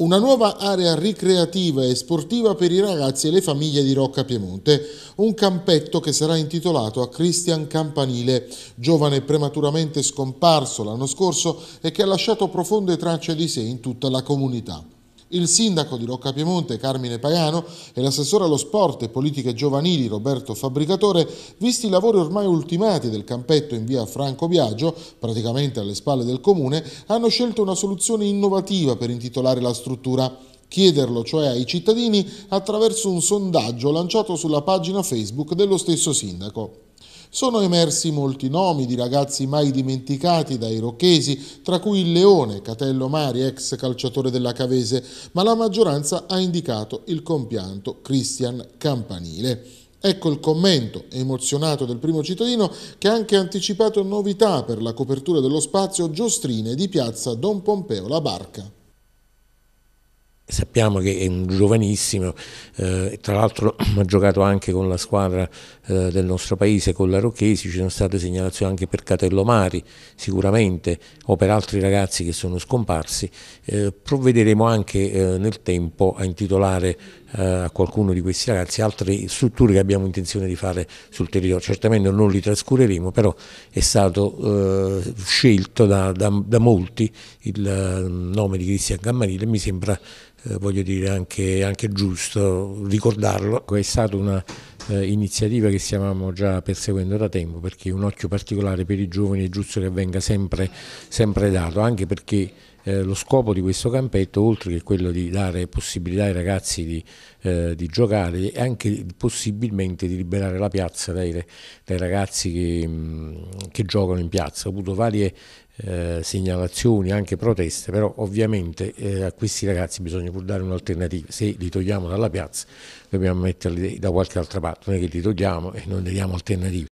una nuova area ricreativa e sportiva per i ragazzi e le famiglie di Rocca Piemonte, un campetto che sarà intitolato a Cristian Campanile, giovane prematuramente scomparso l'anno scorso e che ha lasciato profonde tracce di sé in tutta la comunità. Il sindaco di Rocca Piemonte Carmine Pagano e l'assessore allo sport e politiche giovanili Roberto Fabbricatore, visti i lavori ormai ultimati del campetto in via Franco Biagio, praticamente alle spalle del comune, hanno scelto una soluzione innovativa per intitolare la struttura. Chiederlo cioè ai cittadini attraverso un sondaggio lanciato sulla pagina Facebook dello stesso sindaco. Sono emersi molti nomi di ragazzi mai dimenticati dai rocchesi, tra cui il Leone, Catello Mari, ex calciatore della Cavese, ma la maggioranza ha indicato il compianto Christian Campanile. Ecco il commento emozionato del primo cittadino che ha anche anticipato novità per la copertura dello spazio Giostrine di piazza Don Pompeo La Barca sappiamo che è un giovanissimo, eh, tra l'altro ha giocato anche con la squadra eh, del nostro paese, con la Rocchesi, ci sono state segnalazioni anche per Catello Mari sicuramente o per altri ragazzi che sono scomparsi, eh, provvederemo anche eh, nel tempo a intitolare eh, a qualcuno di questi ragazzi altre strutture che abbiamo intenzione di fare sul territorio, certamente non li trascureremo, però è stato eh, scelto da, da, da molti il nome di Cristian Cammanile e mi sembra eh, voglio dire anche, anche, giusto ricordarlo. Ecco, è stata un'iniziativa eh, che stiamo già perseguendo da tempo perché un occhio particolare per i giovani è giusto che venga sempre, sempre dato, anche perché eh, lo scopo di questo campetto, oltre che quello di dare possibilità ai ragazzi di, eh, di giocare, è anche possibilmente di liberare la piazza dai, dai ragazzi che, mh, mm, che, giocano in piazza. Ho avuto varie eh, segnalazioni, anche proteste, però ovviamente eh, a questi ragazzi bisogna pur dare un'alternativa, se li togliamo dalla piazza dobbiamo metterli da qualche altra parte, non è che li togliamo e non diamo alternative,